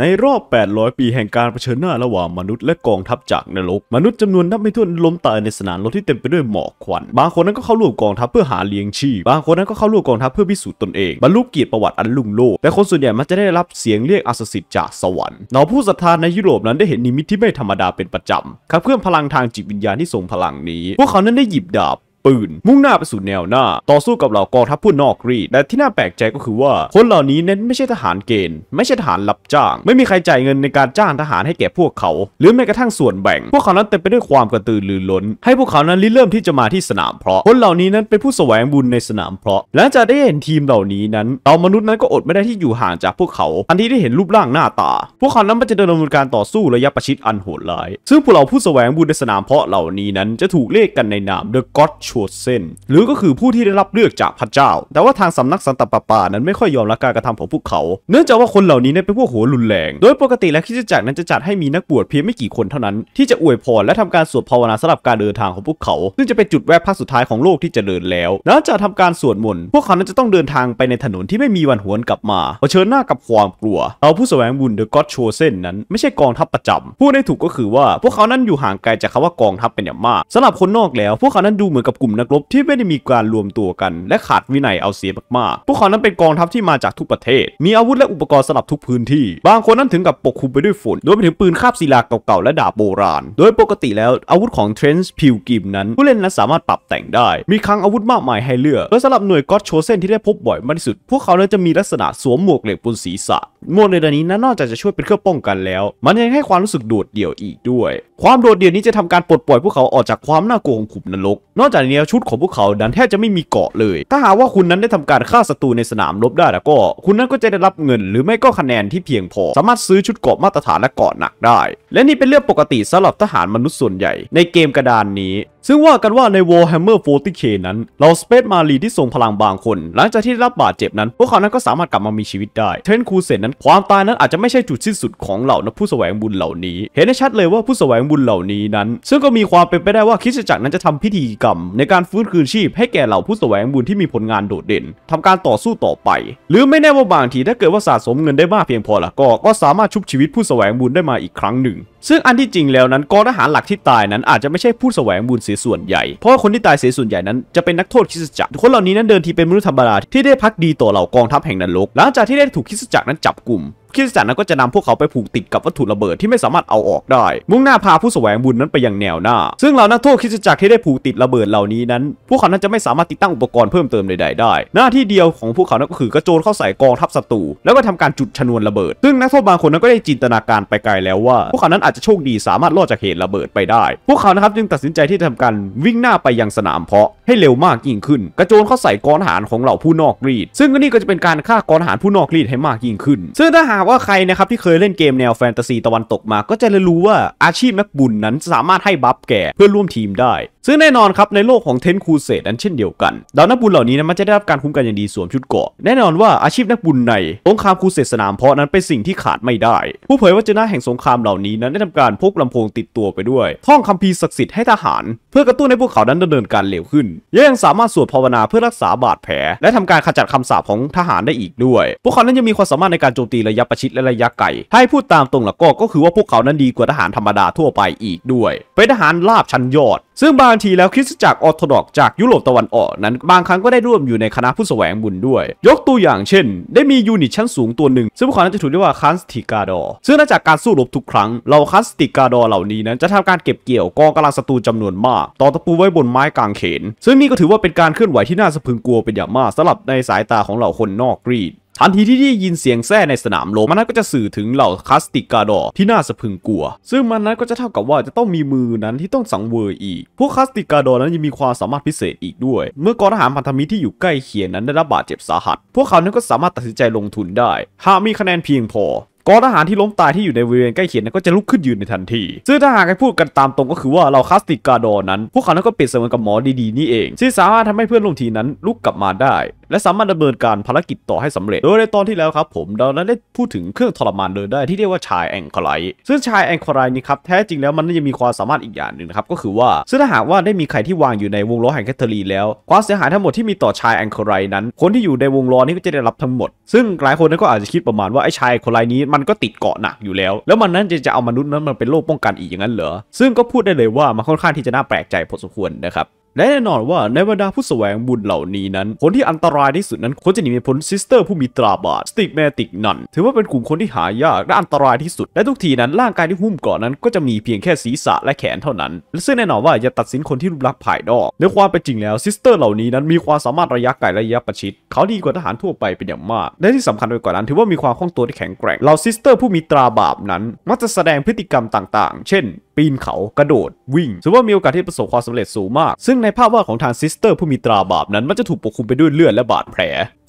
ในรอบ 800 ปีแห่งการเผชิญหน้าระหว่างมนุษย์และกองทัพจากนรก มนุษย์จำนวนนับไม่ถ้วนล้มตายในสนามรบที่เต็มไปด้วยหมอกควัน บางคนนั้นก็เข้าร่วมกองทัพเพื่อหาเลี้ยงชีพ บางคนนั้นก็เข้าร่วมกองทัพเพื่อพิสูจน์ตนเองบรรลุเกียรติประวัติอันลุ่งโลกแต่คนส่วนใหญ่มักจะได้รับเสียงเรียกอัศสิทธิ์จากสวรรค์เหล่าผู้ศรัทธาในยุโรปนั้นได้เห็นนิมิตที่ไม่ธรรมดาเป็นประจำขับเคลื่อนพลังทางจิตวิญญาณที่ทรงพลังนี้ พวกเขานั้นได้หยิบดาบปืนมุ่งหน้าไปสู่แนวหน้า ต่อสู้กับเหล่ากองทัพผู้นอกรีดแต่ที่น่าแปลกใจก็คือว่า คนเหล่านี้เน้นไม่ใช่ทหารเกณฑ์ ไม่ใช่ทหารรับจ้าง ไม่มีใครจ่ายเงินในการจ้างทหารให้แก่พวกเขา หรือแม้กระทั่งส่วนแบ่ง พวกเขานั้นเต็มไปด้วยความกระตือรือร้น ให้พวกเขานั้นริเริ่มที่จะมาที่สนามเพราะ คนเหล่านี้นั้นเป็นผู้แสวงบุญในสนามเพราะ หลังจากได้เห็นทีมเหล่านี้นั้นเอามนุษย์นั้นก็อดไม่ได้ที่อยู่ห่างจากพวกเขา ทันทีที่เห็นรูปร่างหน้าตา พวกเขานั้นม็จะดำเนินการต่อสู้ระยะประชิดอันโหดร้าย ซึ่งพวกเราผู้แสวงบุญในสนามเพาะเหล่านี้นั้นจะถูกเรียกกันในนามอะก็อ d ชวเส้นหรือก็คือผู้ที่ได้รับเลือกจากพระเจ้า แต่ว่าทางสำนักสันตปาปานั้นไม่ค่อยยอมรับการกระทำของพวกเขา เนื่องจากว่าคนเหล่านี้เป็นพวกหัวรุนแรง โดยปกติแล้วคริสจักนั้นจะจัดให้มีนักบวชเพียงไม่กี่คนเท่านั้นที่จะอวยพรและทำการสวดภาวนาสำหรับการเดินทางของพวกเขา ซึ่งจะเป็นจุดแวะพักสุดท้ายของโลกที่จะเดินแล้วหลังจากทำการสวดมนต์พวกเขานั้นจะต้องเดินทางไปในถนนที่ไม่มีวันหวนกลับมาเผชิญหน้ากับความกลัว เอาผู้แสวงบุญเดอะก็อดโชเซนนั้นไม่ใช่กองทัพประจำพูดได้ถูกก็คือว่า พวกเขานั้นอยู่ห่างไกลจากคาว่ากองทัพเป็นอย่างมากสำหรับคนนอกแล้วพวกเขานั้นดูเหมือนกับกลุ่มนักรบที่ไม่ได้มีการรวมตัวกันและขาดวินัยเอาเสียมากๆ พวกเขานั้นเป็นกองทัพที่มาจากทุกประเทศ มีอาวุธและอุปกรณ์สลับทุกพื้นที่ บางคนนั้นถึงกับปกคลุมไปด้วยฝนโดยไปถึงปืนคาบศิลาเก่าๆ และดาบโบราณ โดยปกติแล้วอาวุธของเทรนส์พิวกิมนั้นผู้เล่นนั้นสามารถปรับแต่งได้มีคลังอาวุธมากมายให้เลือกและสำหรับหน่วยก็อดโชเซนที่ได้พบบ่อยมากที่สุดพวกเขาจะมีลักษณะสวมหมวกเหล็กบนศีรษะหมวกในด้านนี้นั้นนอกจากจะช่วยเป็นเครื่องป้องกันแล้ว มันยังให้ความรู้สึกโดดเดี่ยวอีกด้วย ความโดดเดี่ยวนี้จะทำการปลดปล่อย พวกเขาออกจากความน่ากลัวของขุมนรก นอกจากเนี้ยชุดของพวกเขานั้นแทบจะไม่มีเกาะเลย ถ้าหากว่าคุณนั้นได้ทำการฆ่าศัตรูในสนามรบได้แล้วก็ คุณนั้นก็จะได้รับเงิน หรือไม่ก็คะแนนที่เพียงพอ สามารถซื้อชุดเกาะมาตรฐานและเกาะหนักได้ และนี่เป็นเรื่องปกติสำหรับทหารมนุษย์ส่วนใหญ่ในเกมกระดานนี้ซึ่งว่ากันว่าใน Warhammer 40k นั้น เราสเปซมารีที่ทรงพลังบางคน หลังจากที่รับบาดเจ็บนั้น พวกเขานั้นก็สามารถกลับมามีชีวิตได้เทนคูเซนนั้น ความตายนั้นอาจจะไม่ใช่จุดสิ้นสุดของเหล่านักผู้แสวงบุญเหล่านี้ เห็นได้ชัดเลยว่าผู้แสวงบุญเหล่านี้นั้น ซึ่งก็มีความเป็นไปได้ว่าคริสตจักรนั้นจะทำพิธีกรรม ในการฟื้นคืนชีพให้แก่เหล่าผู้แสวงบุญที่มีผลงานโดดเด่น ทำการต่อสู้ต่อไป หรือไม่แน่ว่าบางทีถ้าเกิดว่าสะสมเงินได้มากเพียงพอละก็ก็สามารถชุบชีวิตผู้แสวงบุญได้มาอีกครั้งหนึ่ง ซึ่งอันที่จริงแล้วนั้นกองทหารหลักที่ตายนั้นอาจจะไม่ใช่ผู้แสวงบุญเสียส่วนใหญ่ เพราะว่าคนที่ตายเสียส่วนใหญ่นั้นจะเป็นนักโทษคิสจักร คนเหล่านี้นั้นเดินทีเป็นมนุษย์ธรรมดาที่ได้พักดีต่อเหล่ากองทัพแห่งนรก หลังจากที่ได้ถูกคิสจักรนั้นจับกลุ่มคริสจักรนั้นก็จะนำพวกเขาไปผูกติดกับวัตถุระเบิดที่ไม่สามารถเอาออกได้ มุ่งหน้าพาผู้แสวงบุญนั้นไปยังแนวหน้า ซึ่งเหล่านักโทษคริสจักรที่ได้ผูกติดระเบิดเหล่านี้นั้น พวกเขานั้นจะไม่สามารถติดตั้งอุปกรณ์เพิ่มเติมใด ๆ ได้ หน้าที่เดียวของพวกเขา นั้นก็คือกระโจนเข้าใส่กองทัพศัตรูแล้วก็ทำการจุดชนวนระเบิด ซึ่งนักโทษบางคนนั้นก็ได้จินตนาการไปไกลแล้วว่าพวกเขา นั้นอาจจะโชคดีสามารถรอดจากเหตุระเบิดไปได้ พวกเขานะครับจึงตัดสินใจที่จะทำการวิ่งหน้าไปยังสนามเพาะให้เร็วมากยิ่งขึ้น กระโจนเข้าใส่กองทหารของเหล่าผู้นอกรีดซึ่งนี่ก็จะเป็นการฆ่ากองทหารผู้นอกรีดให้มากยิ่งขึ้นซึ่งถ้าหาากว่าใครนะครับ ที่เคยเล่นเกมแนวแฟนตาซีตะวันตกมา ก็จะเรรู้ว่าอาชีพ นักบุญนั้นสามารถให้บัฟแก่ เพื่อร่วมทีมได้ ซึ่งแน่นอนครับ ในโลกของเทนคูเซนั้นเช่นเดียวกันดาวนักบุญเหล่านี้นะ มันจะได้รับการคุ้มกันอย่างดีสวมชุดเกาะแน่นอนว่าอาชีพนักบุญในสงครามคูเซสนาม เพาะนั้นเป็นสิ่งที่ขาดไม่ได้ ผู้เผยวจนะแห่งสงครามเหล่านี้นั้น ได้ทำการพกลำโพงติดตัวไปด้วยท่องคัมภีร์ศักดิ์สิทธิ์ให้ทหาร เพื่อกระตุ้นให้พวกเขานั้นดำเนินการเร็วขึ้นยังสามารถสวดภาวนาเพื่อรักษาบาดแผลและทำการขจัดคาสาปของทหารได้อีกด้วย พวกเขานั้นยังมีความสามารถในการโจมตีระยะประชิดและระยะไกลให้พูดตามตรงละก็ก็คือว่าพวกเขานั้นดีกว่าทหารธรรมดาทั่วไปอีกด้วยเป็นทหารลาบชั้นยอด ซึ่งบางทีแล้วคริสตจักรออโธดอกจากยุโรปตะวันออกนั้น บางครั้งก็ได้ร่วมอยู่ในคณะผู้แสวงบุญด้วย ยกตัวอย่างเช่น ได้มียูนิตชั้นสูงตัวหนึ่ง ซึ่งพวกเขาจะถูกเรียกว่าคันสติกาดอซึ่งนอกจากการสู้รบทุกครั้งเราคันสติกาดอเหล่านี้นั้นจะทำการเก็บเกี่ยวกองกำลังศัตรูจำนวนมากต่อตะปูไว้บนไม้กางเขนซึ่งนี่ก็ถือว่าเป็นการเคลื่อนไหวที่น่าสะพึงกลัวเป็นอย่างมากสำหรับในสายตาของเหล่าคนนอกกรีดทันทีที่ได้ยินเสียงแซ่ในสนามโลมานั้นก็จะสื่อถึงเหล่าคาสติกาดอที่น่าสะพึงกลัว ซึ่งมานั้นก็จะเท่ากับว่าจะต้องมีมือนั้นที่ต้องสังเวยอีกพวกคาสติกาดอนั้นยังมีความสามารถพิเศษอีกด้วย เมื่อกองทหารพันธมิตรที่อยู่ใกล้เคียงนั้นได้รับบาดเจ็บสาหัส พวกเขานั้นก็สามารถตัดสินใจลงทุนได้ หากมีคะแนนเพียงพอกองทหารที่ล้มตายที่อยู่ในบริเวณใกล้เคียงนั้นก็จะลุกขึ้นยืนในทันทีซึ่งถ้าหากให้พูดกันตามตรงก็คือว่าเราคาสติกาดอนั้น พวกเขานั้นก็เปรียบเสมือนกับหมอดีๆนี่เองที่สามารถทำให้เพื่อนร่วมทีนั้นลุกกลับมาได้และสามารถดำเนินการภารกิจต่อให้สำเร็จ โดยในตอนที่แล้วครับผมเราได้พูดถึงเครื่องทรมานเดินได้ที่เรียกว่าชายแองคอไลซึ่งชายแองคอไลนี้ครับ แท้จริงแล้วมันจะมีความสามารถอีกอย่างหนึ่งครับ ก็คือว่า ซึ่งถ้าหากว่าได้มีใครที่วางอยู่ในวงล้อแห่งแคทเธอรีนแล้ว ความเสียหายทั้งหมดที่มีต่อชายแองคอไลนั้น คนที่อยู่ในวงล้อนี้ก็จะได้รับทั้งหมด ซึ่งหลายคนนั้นก็อาจจะคิดประมาณว่าไอ้ชายแองคนไรนี้ มันก็ติดเกาะหนักอยู่แล้ว แล้วมันนั้นจะจะเอามนุษย์นั้นมันเป็นโรคป้องกันอีกอย่างนั้นเหรอซึ่งก็พูดได้เลยว่ามันค่อนข้างที่จะน่าแปลกใจพอสมควรนะครับและแน่นอนว่าในบรรดาผู้แสวงบุญเหล่านี้นั้น คนที่อันตรายที่สุดนั้นคนจะหนีไม่พ้นซิสเตอร์ผู้มีตราบาดสติกแมติกนั่นถือว่าเป็นกลุ่มคนที่หายากและอันตรายที่สุด และทุกทีนั้น ร่างกายที่หุ้มเกาะนนั้นก็จะมีเพียงแค่ศีรษะและแขนเท่านั้นและซึ่งแน่นอนว่าอย่าตัดสินคนที่รูปลักษณ์ภายนอกในความเป็นจริงแล้วซิสเตอร์เหล่านี้นั้นมีความสามารถระยะไกลและระยะประชิดเขาดีกว่าทหารทั่วไปเป็นอย่างมากและที่สำคัญไปกว่านั้น ถือว่ามีความคล่องตัวที่แข็งแกร่งเหล่าซิสเตอร์ผู้มีตราบาปนั้น มักจะแสดงพฤติกรรมต่าง ๆ เช่น ปีนเขากระโดดวิ่งถือว่ามีโอกาสที่ประสบความสำเร็จสูงมาก ซึ่งในในภาพวาดของทางซิสเตอร์ผู้มีตราบาปนั้นมันจะถูกปกคลุมไปด้วยเลือดและบาดแผล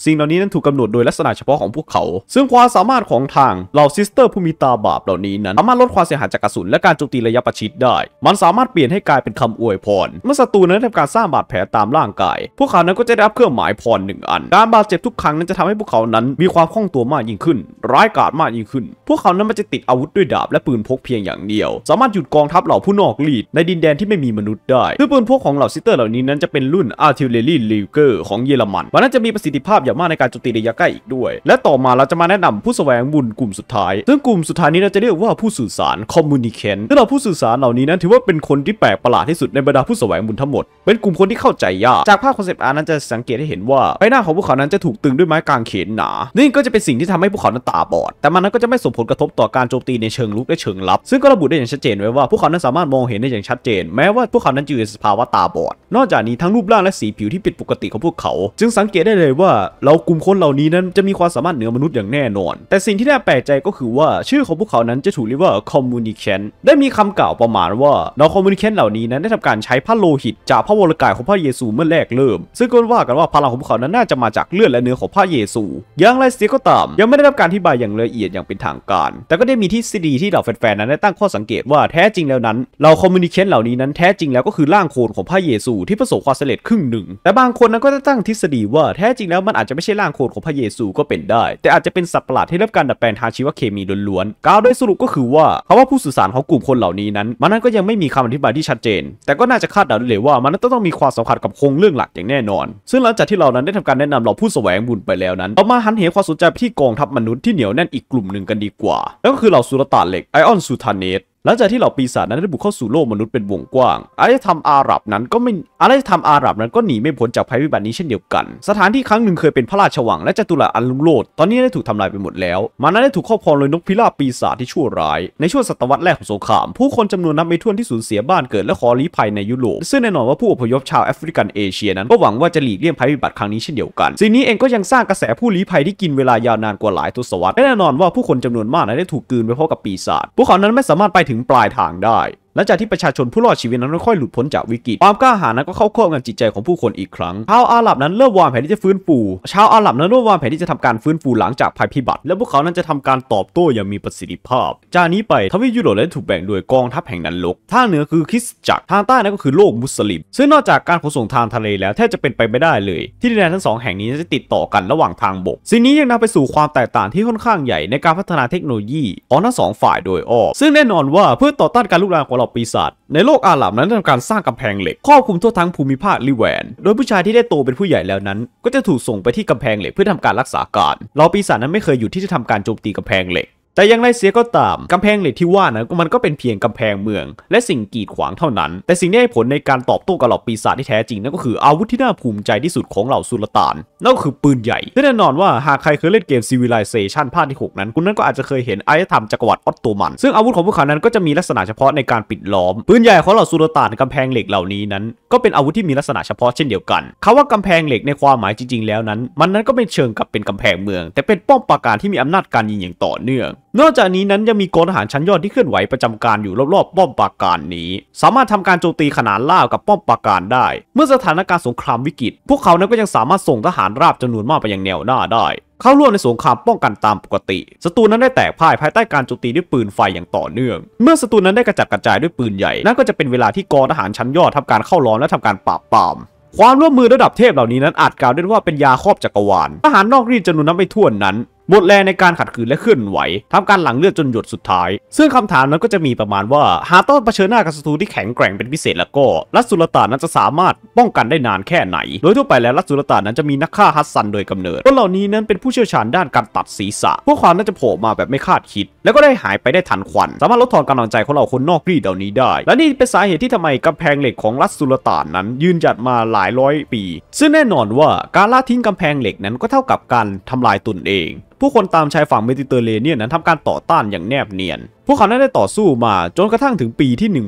สิ่งเหล่านี้นั้นถูกกาหนดโดยลักษณะเฉพาะของพวกเขา ซึ่งความสามารถของทางเหล่าซิสเตอร์ผู้มีตาบาปเหล่านี้นั้นสามารถลดความเสียหายจากกระสุนและการโจมตีระยะประชิดได้ มันสามารถเปลี่ยนให้กลายเป็นคำอวยพรเมื่อศัตรูนั้นทำการสร้างบาดแผลตามร่างกาย พวกเขานั้นก็จะได้รับเครื่องหมายพรหนึ่งอัน การบาดเจ็บทุกครั้งนั้นจะทำให้พวกเขานั้นมีความคล่องตัวมากยิ่งขึ้น ร้ายกาจมากยิ่งขึ้น พวกเขานั้นมันจะติดอาวุธด้วยดาบและปืนพกเพียงอย่างเดียว สามารถหยุดกองทัพเหล่าผู้นอกลีดในดินแดนที่ไม่มีมนุษย์ได้ด้วยปืนพกของเหล่าซิสเตตอร์เหล่านี้นั้นจะเป็นรุ่น Artillery l i g e r ของเยอรมัน มันน่าจะมีประสิทธิภาพอย่างมากในการโจมตีระยะใกล้อีกด้วย และต่อมาเราจะมาแนะนำผู้แสวงบุญกลุ่มสุดท้าย ซึ่งกลุ่มสุดท้ายนี้เราจะเรียกว่าผู้สื่อสาร Communicant ซึ่งเราผู้สื่อสารเหล่านี้นั้นถือว่าเป็นคนที่แปลกประหลาดที่สุดในบรรดาผู้แสวงบุญทั้งหมด เป็นกลุ่มคนที่เข้าใจยาก จากภาพคอนเซปต์อาร์นั้นจะสังเกตได้เห็นว่าใบหน้าของพวกเขานั้นจะถูกตึงด้วยไม้กางเขนหนานี่ก็จะเป็นสิ่งที่ทำให้พวกเขานั้นตาบอด แต่มันนั้นก็จะไม่ส่งผลกระทบต่อการโจมตีในเชิงลุกและเชิงลับ ซึ่งก็ระบุได้อย่างชัดเจนไว้ว่าพวกเขานั้นสามารถมองเห็นได้อย่างชัดเจนแม้ว่าพวกเขานั้นจะอยู่ในสภาวะตาบอดอดนอกจากนี้ทั้งรูปร่างและสีผิวที่ผิดปกติของพวกเขา จึงสังเกตได้เลยว่าเรากลุ่มคนเหล่านี้นั้นจะมีความสามารถเหนือมนุษย์อย่างแน่นอน แต่สิ่งที่น่าแปลกใจก็คือว่าชื่อของพวกเขานั้นจะถูกเรียกว่าคอมมูนิเคนได้มีคำกล่าวประมาณว่าเราคอมมูนิเคนเหล่านี้นั้น ได้ทำการใช้ผ้าโลหิต จากพระวรกายของพระเยซูเมื่อแรกเริ่ม ซึ่งก็ว่ากันว่าพลังของพวกเขานั้นน่าจะมาจากเลือดและเนื้อของพระเยซู อย่างไรเสียก็ตาม ยังไม่ได้รับการอธิบายอย่างละเอียดอย่างเป็นทางการ แต่ก็ได้มีทฤษฎีที่เหล่าแฟนๆนั้นได้ตั้งข้อสังเกตว่าแท้จริงแล้วนั้นเราคอมมูนิเคนเหล่านี้นั้นแท้จริงแล้วก็คือร่างโคลนของพระเยซูที่ประสบความสำเร็จครึ่งหนึ่ง แต่บางคนนั้นก็จะตั้งทฤษฎีว่าแท้จริงแล้วมันอาจจะไม่ใช่ร่างโคนของพระเยซูก็เป็นได้ แต่อาจจะเป็นสัตว์ประหลาดที่รับการดัดแปลงทางชีวเคมีล้วนๆกล่าวโดยสรุปก็คือว่าคำว่าผู้สื่อสารของกลุ่มคนเหล่านี้นั้น มันนั้นก็ยังไม่มีคำอธิบายที่ชัดเจน แต่ก็น่าจะคาดเดาได้เลยว่ามันนั้นต้องมีความสัมพันธ์กับโครงเรื่องหลักอย่างแน่นอน ซึ่งหลังจากที่เรา นั้นได้ทำการแนะนำเราผู้แสวงบุญไปแล้วนั้น เรามาหันเหความสนใจไปที่กองทัพมนุษย์ที่เหนียวแน่นอีกกลุ่มหนึ่งกันดีกว่าแล้วก็คือเหล่าสุลต่านเหล็กไอออนสุทานเนตหลังจากที่เหล่าปีศาจนั้นได้บุกเข้าสู่โลกมนุษย์เป็นวงกว้างอารยธรรมอาหรับนั้นก็ไม่อารยธรรมอาหรับนั้นก็หนีไม่พ้นจากภัยพิบัตินี้เช่นเดียวกัน สถานที่ครั้งหนึ่งเคยเป็นพระราชวัง และจัตุรัสอันลุ่มโลดตอนนี้ได้ถูกทำลายไปหมดแล้วมันนั้นได้ถูกครอบครองโดยนกพิราบปีศาจที่ชั่วร้าย ในช่วงศตวรรษแรกของสงครามผู้คนจำนวนนับไม่ถ้วนที่สูญเสียบ้านเกิดและขอลี้ภัยในยุโรป ซึ่งแน่นอนว่าผู้อพยพชาวแอฟริกันเอเชียนั้นก็หวังว่าจะหลีกเลี่ยงภัยพิบัติครั้งนี้เช่นเดียวกันสิ่งนี้เองก็ยังสร้างกระแสผู้ลี้ภัยที่กินเวลายาวนานกว่าหลายทศวรรษและแน่นอนว่าผู้คนจำนวนมากนั้นได้ถูกกืนไปพรอมกับปีศาจพวกเขานั้นไม่สามารถไปถึงปลายทางได้หลังจากที่ประชาชนผู้รอดชีวิตนั้นค่อยหลุดพ้นจากวิกฤตความกล้าหาญนั้นก็เข้าครอบงำจิตใจของผู้คนอีกครั้งชาวอาหรับนั้นเริ่มวางแผนที่จะฟื้นฟูชาวอาหรับนั้นเริ่มวางแผนที่จะทำการฟื้นฟูหลังจากภัยพิบัติ และพวกเขานั้นจะทำการตอบโต้อย่างมีประสิทธิภาพ จากนี้ไปทวีปยุโรปได้ถูกแบ่งโดยกองทัพแห่งนันลกทางเหนือคือคริสจักรทางใต้นั้นก็คือโลกมุสลิม ซึ่งนอกจากการขนส่งทางทะเลแล้วแทบจะเป็นไปไม่ได้เลย ที่ดินแดนทั้งสองแห่งนี้จะติดต่อกันระหว่างทางบกสิ่งนี้ยังนำไปสู่ความแตกต่างที่ค่อนข้างใหญ่ในการพัฒนาเทคโนโลยีของทั้งสองฝ่ายโดยอ้อซึ่งแน่นอนว่าเพื่อต่อต้านการลุกลามของหล่าปีศาจในโลกอาหรับนั้นทำการสร้างกำแพงเหล็กครอบคลุมทั่วทั้งภูมิภาคลิแวน โดยผู้ชายที่ได้โตเป็นผู้ใหญ่แล้วนั้น ก็จะถูกส่งไปที่กำแพงเหล็กเพื่อทำการรักษาการเหล่าปีศาจนั้นไม่เคยหยุดที่จะทำการโจมตีกำแพงเหล็กแต่อย่างไรเสียก็ตาม กำแพงเหล็กที่ว่านะมันก็เป็นเพียงกำแพงเมือง และสิ่งกีดขวางเท่านั้น แต่สิ่งที่ให้ผลในการตอบโต้กับเหล่าปีศาจที่แท้จริงนั่นก็คืออาวุธที่น่าภูมิใจที่สุดของเหล่าสุลต่านนั่นก็คือปืนใหญ่แแน่นอนว่าหากใครเคยเล่นเกม Civilization ภาคที่ 6 นั้น คุณนั้นก็อาจจะเคยเห็นอารยธรรมจักรวรรดิออตโตมันซึ่งอาวุธของพวกเขานั้นก็จะมีลักษณะเฉพาะในการปิดล้อมปืนใหญ่ของเหล่าสุลต่านกำแพงเหล็กเหล่านี้นั้นก็เป็นอาวุธที่มีลักษณะเฉพาะเช่นเดียวกันคาว่ากำแพงเหล็กในความหมายจริงๆแล้วนั้น มันนั้นก็ไม่เชิงกับเป็นกำแพงเมือง แต่เป็นป้อมปราการที่มีอำนาจการยิงอย่างต่อเนื่องนอกจากนี้นั้นยังมีกองทหารชั้นยอดที่เคลื่อนไหวประจำการอยู่รอบๆป้อมปราการนี้ สามารถทำการโจมตีขนานล่ากับป้อมปราการได้ เมื่อสถานการณ์สงครามวิกฤตพวกเขานั้นก็ยังสามารถส่งทหารราบจำนวนมากไปยังแนวหน้าได้ เข้าร่วมในสงครามป้องกันตามปกติศัตรูนั้นได้แตกพ่ายภายใต้การโจมตีด้วยปืนไฟอย่างต่อเนื่อง เมื่อศัตรูนั้นได้กระจัดกระจายด้วยปืนใหญ่ นั่นก็จะเป็นเวลาที่กองทหารชั้นยอด ทำการเข้าล้อมและทำการปราบปรามความร่วมมือระดับเทพเหล่านี้นั้นอาจกล่าวได้ว่าเป็นยาครอบจักรวาลทหารนอกรีดจำนวนนับไม่ถ้วนนั้นหมดแรงในการขัดขืนและเคลื่อนไหว ทำการหลังเลือดจนหยดสุดท้าย ซึ่งคำถามนั้นก็จะมีประมาณว่า หากต้องเผชิญหน้ากับศัตรูที่แข็งแกร่งเป็นพิเศษแล้วก็ รัสสุลต่านนั้นจะสามารถป้องกันได้นานแค่ไหน โดยทั่วไปแล้วรัสสุลต่านนั้นจะมีนักฆ่าฮัสซันโดยกำเนิดคนเหล่านี้นั้นเป็นผู้เชี่ยวชาญด้านการตัดศีรษะ พวกความน่าจะโผล่มาแบบไม่คาดคิด แล้วก็ได้หายไปได้ทันควันสามารถลดทอนกำลังใจของเราคนนอกรีดเหล่านี้ได้ และนี่เป็นสาเหตุที่ทำไมกำแพงเหล็กของรัสสุลต่านนั้นยืนหยัดมาหลายร้อยปี ซึ่งแน่นอนว่าการละทิ้งกำแพงเหล็กนั้นก็เท่ากับการทำลายตนเองผู้คนตามชายฝั่งเมดิเตอร์เรเนียน นั้นทำการต่อต้านอย่างแนบเนียนพวกเขาได้ต่อสู้มาจนกระทั่งถึงปีที่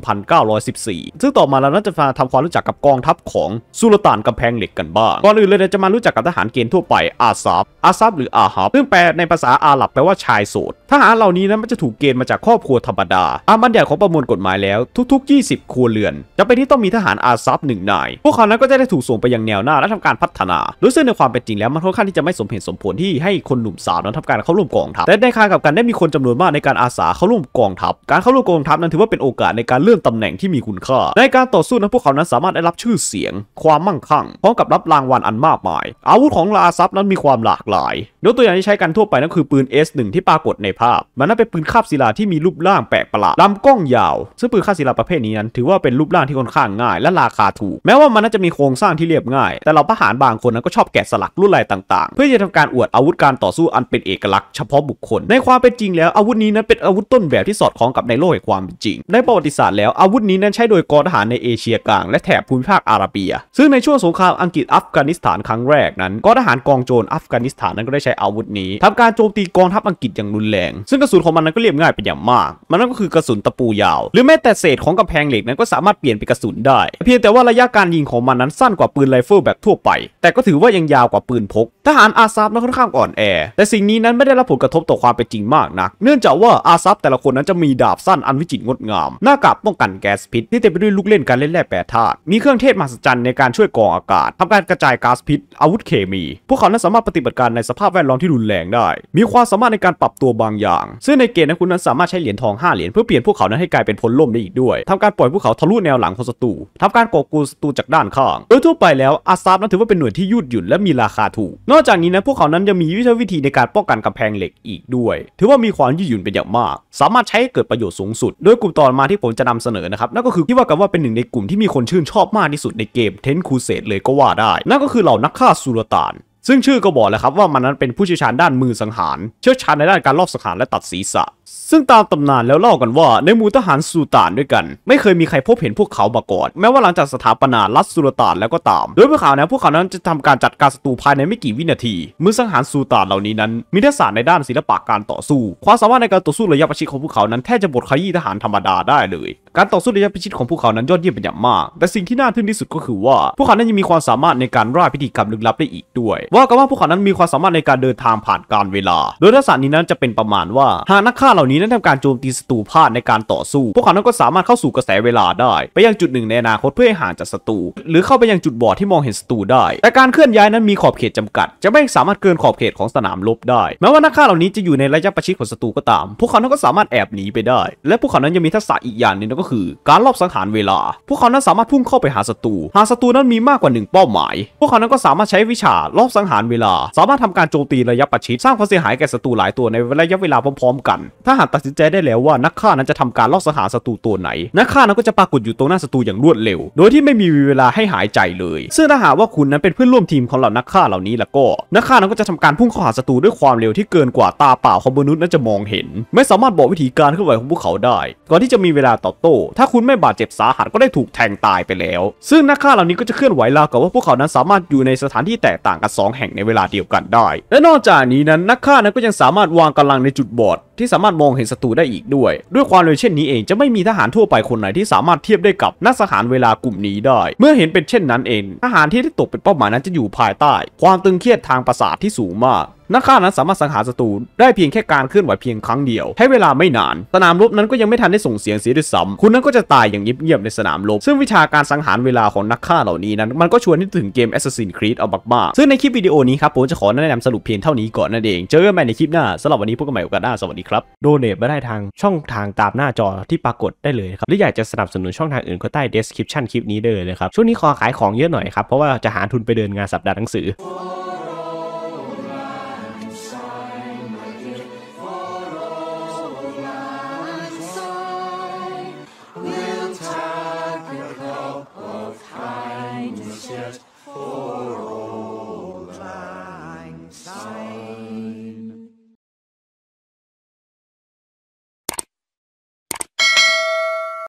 1914 ซึ่งต่อมาเราน่าจะมาทำความรู้จักกับกองทัพของสุลต่านกำแพงเหล็กกันบ้าง ก่อนอื่นเลยเจะมารู้จักกับทหารเกณฑ์ทั่วไปอาซับอาซับหรืออาฮับ ซึ่งแปลในภาษาอาหรับแปลว่าชายโสด ทหารเหล่านี้นั้นมันจะถูกเกณฑ์มาจากครอบครัวธรรมดา อามันใหญ่ของประมวลกฎหมายแล้วทุกๆ 20 ครัวเรือน จะเป็นที่ต้องมีทหารอาซับหนึ่งนายพวกเขานั้นก็จะได้ถูกส่งไปยังแนวหน้าและทำการพัฒนาโดยซึ่งในความเป็นจริงแล้วมันค่อนข้างที่จะไม่สมเหตุสมผลที่ให้คนหนุ่มสาวนั้นทำการเข้าร่วมกองทัพแต่ในขางกับกันได้มีคนจำนวนมากในการอาสาเข้าร่วมกองทัพ การเข้าร่วมกองทัพนั้นถือว่าเป็นโอกาสในการเลื่อนตำแหน่งที่มีคุณค่าในการต่อสู้นั้นพวกเขานั้นสามารถได้รับชื่อเสียง ความมั่งคั่งพร้อมกับรับรางวัลอันมากมาย อาวุธของลาซับนั้นมีความหลากหลายยกตัวอย่างที่ใช้กันทั่วไปนั้นคือปืน S1 ที่ปรากฏในภาพ มันนั้นเป็นปืนคาบศิลาที่มีรูปร่างแปลกประหลาดลำกล้องยาว ซึ่งปืนคาบศิลาประเภทนี้นั้นถือว่าเป็นรูปร่างที่ค่อนข้างง่ายและราคาถูกแม้ว่ามันน่าจะมีโครงสร้างที่เรียบง่ายแต่เราทหารบางคนนั้นก็ชอบแกะสลักลวดลายต่างๆ เพื่อจะทำการอวดอาวุธการต่อสู้อันเป็นเอกลักษณ์เฉพาะบุคคลในความเป็นจริงแล้วอาวุธนี้นั้นเป็นอาวุธต้นแบบแบบที่สอดคล้องกับในโลกแห่งความเป็นจริง ในประวัติศาสตร์แล้วอาวุธนี้นั้นใช้โดยกองทหารในเอเชียกลาง และแถบภูมิภาคอาหรับียซึ่งในช่วงสงครามอังกฤษอัฟกานิสถานครั้งแรกนั้น กองทหารกองโจรอัฟกานิสถานนั้นก็ได้ใช้อาวุธนี้ ทำการโจมตีกองทัพอังกฤษอย่างรุนแรง ซึ่งกระสุนของมันนั้นก็เรียบง่ายเป็นอย่างมาก มันนั่นก็คือกระสุนตะปูยาว หรือแม้แต่เศษของกาแพงเหล็กนั้นก็สามารถเปลี่ยนเป็นกระสุนได้ เพียงแต่ว่าระยะการยิงของมันนั้นสั้นกว่าปืนไรเฟิลแบบทั่วไป แต่ก็ถือว่ายังยาวกว่าปืนพก ทหารอาซับนั้นค่อนข้างอ่อนแอ แต่สิ่งนี้นั้นไม่ได้รับผลกระทบต่อความเป็นจริงมากนักเนื่องจากว่าอาซับแต่ละคนนั้นจะมีดาบสั้นอันวิจิตรงดงาม หน้ากากป้องกันแก๊สพิษที่เต็มไปด้วยลูกเล่นการเล่นแร่แปรธาตุมีเครื่องเทศมหัศจรรย์ในการช่วยกรองอากาศ ทำการกระจายก๊าซพิษอาวุธเคมี พวกเขานั้นสามารถปฏิบัติการในสภาพแวดล้อมที่รุนแรงได้ มีความสามารถในการปรับตัวบางอย่าง ซึ่งในเกมนั้นคุณนั้นสามารถใช้เหรียญทอง5เหรียญเพื่อเปลี่ยนพวกเขานั้นให้กลายเป็นพลล่มได้อีกด้วย ทำการปล่อยพวกเขาทะลุแนวหลังของศัตรูทำการกอกูศัตรูจากด้านข้าง โดยทั่วไปแล้วอาซาบนั้นถือว่าเป็นหน่วยที่ยืดหยุ่นและมีราคาถูก นอกจากนี้นะพวกเขานั้นยังมีวิธีในการป้องกันกำแพงเหล็กอีกด้วย ถือว่ามีความยืดหยุ่นเป็นอย่างมาก สามารถารถใช้เกิดประโยชน์สูงสุด โดยกลุ่มต่อมาที่ผมจะนำเสนอนะครับ นั่นก็คือที่ว่ากันว่าเป็นหนึ่งในกลุ่มที่มีคนชื่นชอบมากที่สุดในเกมเทนคูเซตเลยก็ว่าได้ นั่นก็คือเหล่านักฆ่าสุลต่าน ซึ่งชื่อก็บอกแล้วครับว่ามันนั้นเป็นผู้เชี่ยวชาญด้านมือสังหาร เชี่ยวชาญในด้านการลอบสังหารและตัดศีรษะซึ่งตามตำนานแล้วเล่ากันว่า ในหมู่ทหารสลตานด้วยกัน ไม่เคยมีใครพบเห็นพวกเขามาก่อนแม้ว่าหลังจากสถาปนารัฐสุลต่านแล้วก็ตาม โดยพวกเขานี่ยพวกเขานั้นจะทำการจัดการศัตรูภายในไม่กี่วินาที มือสังหารสลตานเหล่านี้นั้น มีทักษะในด้านศิลปะการต่อสู้ความสามารถในการต่อสู้ระยะประชิดของพวกเขานั้นแทบจะบดขยี้ทหารธรรมดาได้เลย การต่อสู้ระยะประชิดของพวกเขานั้นยอดเยี่ยมเป็นอย่างมากแต่สิ่งที่น่าทึ่งที่สุดก็คือว่าพวกเขานั้นยังมีความสามารถในการร่ายพิธีกรรมลึกลับได้อีกด้วย ว่ากันว่าพวกเขานั้นมีความสามารถในการเดินทางผ่านการเวลา โดยทักษะนี้นั้นจะเป็นประมาณว่าหากนักฆ่าเหล่านี้นั้นทำการโจมตีศัตรูพลาดในการต่อสู้ พวกเขานั้นก็สามารถเข้าสู่กระแสเวลาได้ ไปยังจุดหนึ่งในอนาคตเพื่อให้ห่างจากศัตรูหรือเข้าไปยังจุดบอดที่มองเห็นศัตรูได้ แต่การเคลื่อนย้ายนั้นมีขอบเขตจำกัด จะไม่สามารถเกินขอบเขตของสนามรบได้ แม้ว่านักฆ่าเหล่านี้จะอยู่ในระยะประชิดของศัตรูก็ตามพวกเขานั้นก็สามารถแอบหนีไปได้ และพวกเขานั้นยังมีทักษะอีกอย่างหนึ่งนั่นก็คือ การรอบสังหารเวลา พวกเขานั้นสามารถพุ่งเข้าไปหาศัตรูหาศัตรูนั้นมีมากกว่า1เป้าหมาย พวกเขานั้นก็สามารถใช้วิชารอบสังหารเวลา สามารถทำการโจมตีระยะประชิดสร้างความเสียหายแก่ศัตรูหลายตัวในระยะเวลาพร้อมๆกันถ้า้าหากตัดสินใจได้แล้วว่านักฆ่านั้นจะทำการลอกสังหารศัตรูตัวไหน นักฆ่านั้นก็จะปรากฏอยู่ตรงหน้าศัตรูอย่างรวดเร็ว โดยที่ไม่มีเวลาให้หายใจเลย ซึ่งถ้าหากว่าคุณนั้นเป็นเพื่อนร่วมทีมของเหล่านักฆ่าเหล่านี้แล้วก็ นักฆ่านั้นก็จะทำการพุ่งเข้าหาศัตรูด้วยความเร็วที่เกินกว่าตาเปล่าของมนุษย์นั้นจะมองเห็น ไม่สามารถบอกวิธีการเคลื่อนไหวของพวกเขาได้ ก่อนที่จะมีเวลาตอบโต้ถ้าคุณไม่บาดเจ็บสาหัสก็ได้ถูกแทงตายไปแล้ว ซึ่งนักฆ่าเหล่านี้ก็จะเคลื่อนไหวราวกับว่าพวกเขานั้นสามารถอยู่ในสถานที่แตกต่างกัน 2 แห่งในเวลาเดียวกันได้ และนอกจากนี้ นั้นนักฆ่านั้นก็ยังสามารถวางกำลังในจุดบอดที่สามารถมองเห็นศัตรูได้อีกด้วย ด้วยความเร็วเช่นนี้เองจะไม่มีทหารทั่วไปคนไหนที่สามารถเทียบได้กับนักสหารเวลากลุ่มนี้ได้ เมื่อเห็นเป็นเช่นนั้นเองทหารที่ได้ตกเป็นเป้าหมายนั้นจะอยู่ภายใต้ ความตึงเครียดทางประสาทที่สูงมากนักฆ่านั้นสามารถสังหารศัตรูได้เพียงแค่การเคลื่อนไหวเพียงครั้งเดียว ให้เวลาไม่นาน สนามรบนั้นก็ยังไม่ทันได้ส่งเสียงเสียด้วยซ้ำ คุณนั้นก็จะตายอย่างเงียบๆในสนามรบ ซึ่งวิชาการสังหารเวลาของนักฆ่าเหล่านี้นั้น มันก็ชวนนึกถึงเกม Assassin's Creed เอามากๆ ซึ่งในคลิปวิดีโอนี้ครับผมจะขอแนะนำสรุปเพียงเท่านี้ก่อนนั่นเองเจอกันใหม่ในคลิปหน้าสำหรับวันนี้พบกันใหม่โอกาสหน้าสวัสดีครับโดเนทมาได้ทางช่องทางตามหน้าจอที่ปรากฏได้เลยครับหรืออยากจะสนับสนุนช่องทางอื่นก็ใต้ description คลิปนี้ได้เลยครับช่วงนี้ขอขายของเยอะหน่อยครับเพราะว่าจะหาทุนไปเดินงานสัปดาห์หนังสือ